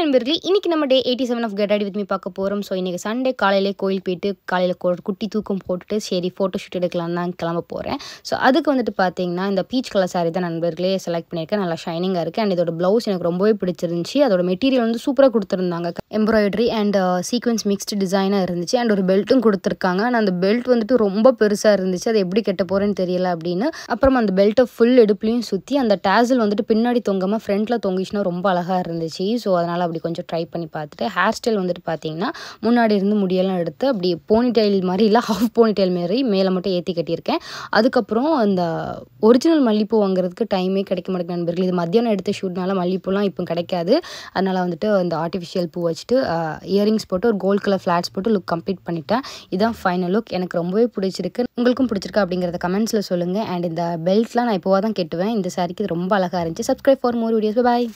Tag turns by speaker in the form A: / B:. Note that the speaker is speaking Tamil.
A: நண்பர்களே இன்றைக்கி நம்ம day eighty seven of get with me பார்க்க போகிறோம் ஸோ இன்றைக்கி சண்டே காலையிலே கோயில் போயிட்டு காலையில் குட்டி தூக்கம் போட்டுட்டு சரி ஃபோட்டோ ஷூட் எடுக்கலாம் தான் கிளம்ப போகிறேன் ஸோ அதுக்கு வந்துட்டு பார்த்தீங்கன்னா இந்த பீச் கலர் சாரி தான் நண்பர்களே செலக்ட் பண்ணியிருக்கேன் நல்லா ஷைனிங்காக இருக்குது அண்ட் இதோட ப்ளவுஸ் எனக்கு ரொம்பவே பிடிச்சிருந்துச்சு அதோட மெட்டீரியல் வந்து சூப்பராக கொடுத்துருந்தாங்க எம்ப்ராய்டரி அண்ட் சீக்வன்ஸ் மிக்ஸ்டு டிசைனாக இருந்துச்சு அண்ட் ஒரு பெல்ட்டும் கொடுத்துருக்காங்க ஆனால் அந்த பெல்ட் வந்துட்டு ரொம்ப பெருசாக இருந்துச்சு அது எப்படி கெட்ட போகிறேன்னு தெரியல அப்படின்னு அப்புறம் அந்த பெல்ட்டை ஃபுல் எடுப்புலையும் சுற்றி அந்த டேசல் வந்துட்டு பின்னாடி தொங்காமல் ஃப்ரண்ட்டில் தொங்கிச்சுன்னா ரொம்ப அழகாக இருந்துச்சு ஸோ அதனால் அப்படி கொஞ்சம் ட்ரை பண்ணி பார்த்துட்டு ஹேர் ஸ்டைல் வந்துட்டு பார்த்தீங்கன்னா முன்னாடி இருந்து முடியெல்லாம் எடுத்து அப்படி போனிடைல் மாதிரி இல்லை ஹாஃப் போனிடைல் மாதிரி மேலே மட்டும் ஏற்றி கட்டியிருக்கேன் அதுக்கப்புறம் அந்த ஒரிஜினல் மல்லிப்பூ வாங்குறதுக்கு டைமே கிடைக்க மாட்டேங்க நண்பர்கள் இது மத்தியானம் எடுத்த ஷூட்னால மல்லிப்பூலாம் இப்போ கிடைக்காது அதனால் வந்துட்டு அந்த ஆர்டிஃபிஷியல் பூ வச்சுட்டு இயரிங்ஸ் போட்டு ஒரு கோல்ட் கலர் ஃப்ளாட்ஸ் போட்டு லுக் கம்ப்ளீட் பண்ணிட்டேன் இதான் ஃபைனல் லுக் எனக்கு ரொம்பவே பிடிச்சிருக்கு உங்களுக்கும் பிடிச்சிருக்கா அப்படிங்கிறத கமெண்ட்ஸில் சொல்லுங்கள் அண்ட் இந்த பெல்ட்லாம் நான் இப்போவாக தான் கெட்டுவேன் இந்த சாரிக்கு ரொம்ப அழகாக இருந்துச்சு subscribe for more videos bye